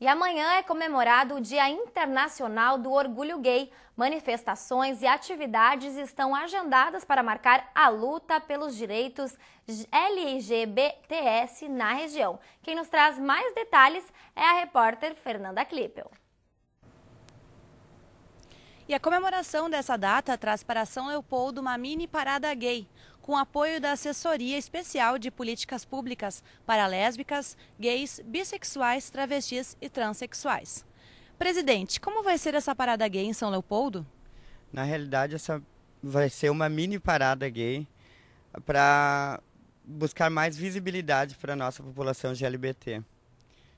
E amanhã é comemorado o Dia Internacional do Orgulho Gay. Manifestações e atividades estão agendadas para marcar a luta pelos direitos LGBTS na região. Quem nos traz mais detalhes é a repórter Fernanda Klippel. E a comemoração dessa data traz para São Leopoldo uma mini parada gay, com apoio da Assessoria Especial de Políticas Públicas para lésbicas, gays, bissexuais, travestis e transexuais. Presidente, como vai ser essa parada gay em São Leopoldo? Na realidade, essa vai ser uma mini parada gay para buscar mais visibilidade para a nossa população LGBT.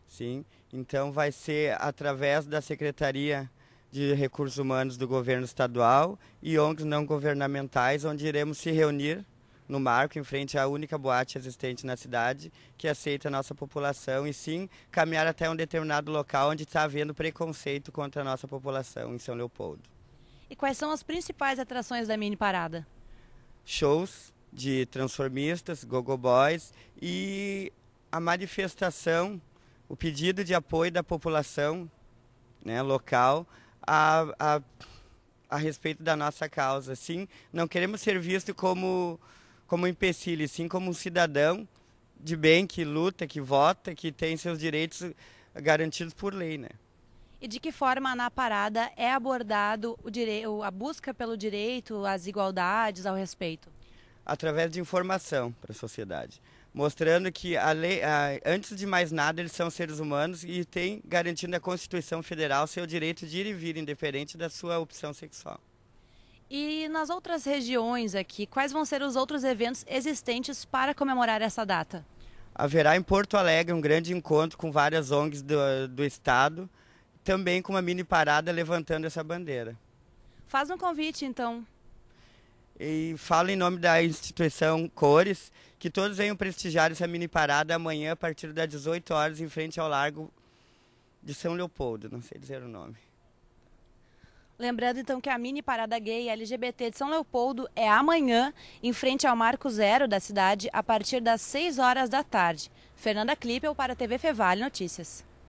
Sim, então vai ser através da Secretaria de recursos humanos do governo estadual e ONGs não governamentais, onde iremos se reunir no Marco, em frente à única boate existente na cidade que aceita a nossa população e sim caminhar até um determinado local onde está havendo preconceito contra a nossa população em São Leopoldo. E quais são as principais atrações da mini parada? Shows de transformistas, gogo boys e a manifestação, o pedido de apoio da população né, local a, a, a respeito da nossa causa, sim. Não queremos ser vistos como, como empecilho, sim como um cidadão de bem que luta, que vota, que tem seus direitos garantidos por lei, né? E de que forma na parada é abordado o dire... a busca pelo direito, as igualdades, ao respeito? através de informação para a sociedade, mostrando que a lei, a, antes de mais nada eles são seres humanos e tem garantindo a Constituição Federal seu direito de ir e vir independente da sua opção sexual. E nas outras regiões aqui, quais vão ser os outros eventos existentes para comemorar essa data? Haverá em Porto Alegre um grande encontro com várias ONGs do, do estado, também com uma mini parada levantando essa bandeira. Faz um convite então e falo em nome da instituição Cores, que todos venham prestigiar essa mini parada amanhã a partir das 18 horas em frente ao Largo de São Leopoldo, não sei dizer o nome. Lembrando então que a mini parada gay LGBT de São Leopoldo é amanhã, em frente ao Marco Zero da cidade, a partir das 6 horas da tarde. Fernanda Klippel para a TV Fevale Notícias.